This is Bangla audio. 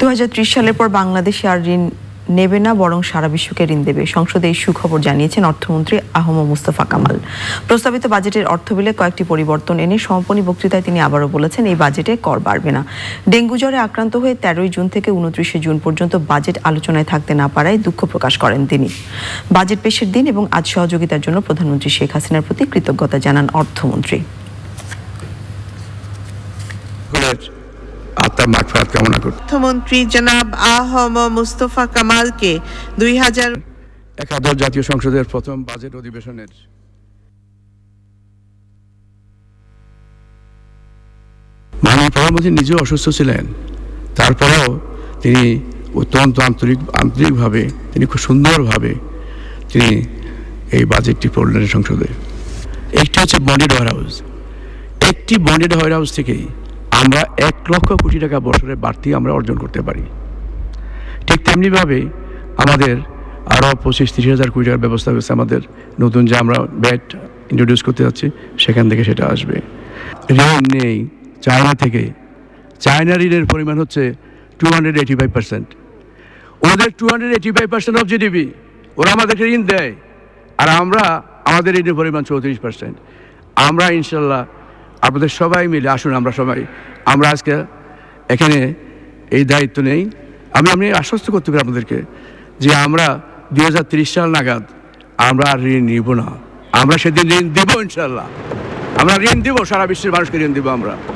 দু সালের পর বাংলাদেশ আর ঋণ নেবে না বরং সারা বিশ্বকে ঋণ দেবে সংসদে এই সুখবর জানিয়েছেন অর্থমন্ত্রী আহম মুস্তফা কামাল প্রস্তাবিত বাজেটের বিলে কয়েকটি পরিবর্তন এনে সমাপনী বক্তৃতায় তিনি আবারও বলেছেন এই বাজেটে কর বাড়বে না ডেঙ্গু জ্বরে আক্রান্ত হয়ে তেরোই জুন থেকে উনত্রিশে জুন পর্যন্ত বাজেট আলোচনায় থাকতে না পারায় দুঃখ প্রকাশ করেন তিনি বাজেট পেশের দিন এবং আজ সহযোগিতার জন্য প্রধানমন্ত্রী শেখ হাসিনার প্রতি কৃতজ্ঞতা জানান অর্থমন্ত্রী তার মাঠফাত কামনা করি অর্থমন্ত্রী জনাব আহম মুস্তফা কামালকে দুই হাজার একাদশ জাতীয় সংসদের প্রথম বাজেট অধিবেশনের মাননীয় প্রধানমন্ত্রী নিজেও অসুস্থ ছিলেন তারপরেও তিনি অত্যন্ত আন্তরিক আন্তরিকভাবে তিনি খুব সুন্দরভাবে তিনি এই বাজেটটি পড়লেন সংসদে একটি হচ্ছে বন্ডেড ওয়ার হাউস একটি বন্ডেড ওয়ার হাউস থেকেই আমরা এক লক্ষ কোটি টাকা বছরের বাড়তি আমরা অর্জন করতে পারি ঠিক তেমনিভাবে আমাদের আরও পঁচিশ তিরিশ হাজার কোটি টাকার ব্যবস্থা হয়েছে আমাদের নতুন যে আমরা ব্যাট ইন্ট্রোডিউস করতে যাচ্ছি সেখান থেকে সেটা আসবে ঋণ নেই চায়না থেকে চায়না ঋণের পরিমাণ হচ্ছে two hundred eighty five percent ওদের two hundred eighty five percent of GDP ওরা আমাদেরকে ঋণ দেয় আর আমরা আমাদের ঋণের পরিমাণ চৌত্রিশ পার্সেন্ট আমরা ইনশাল্লাহ আপনাদের সবাই মিলে আসুন আমরা সবাই আমরা আজকে এখানে এই দায়িত্ব নেই আমি আপনি আশ্বস্ত করতে পারি আপনাদেরকে যে আমরা দুই সাল নাগাদ আমরা আর ঋণ নিব না আমরা সেদিন ঋণ দেবো ইনশাল্লাহ আমরা ঋণ দেবো সারা বিশ্বের মানুষকে ঋণ দেবো আমরা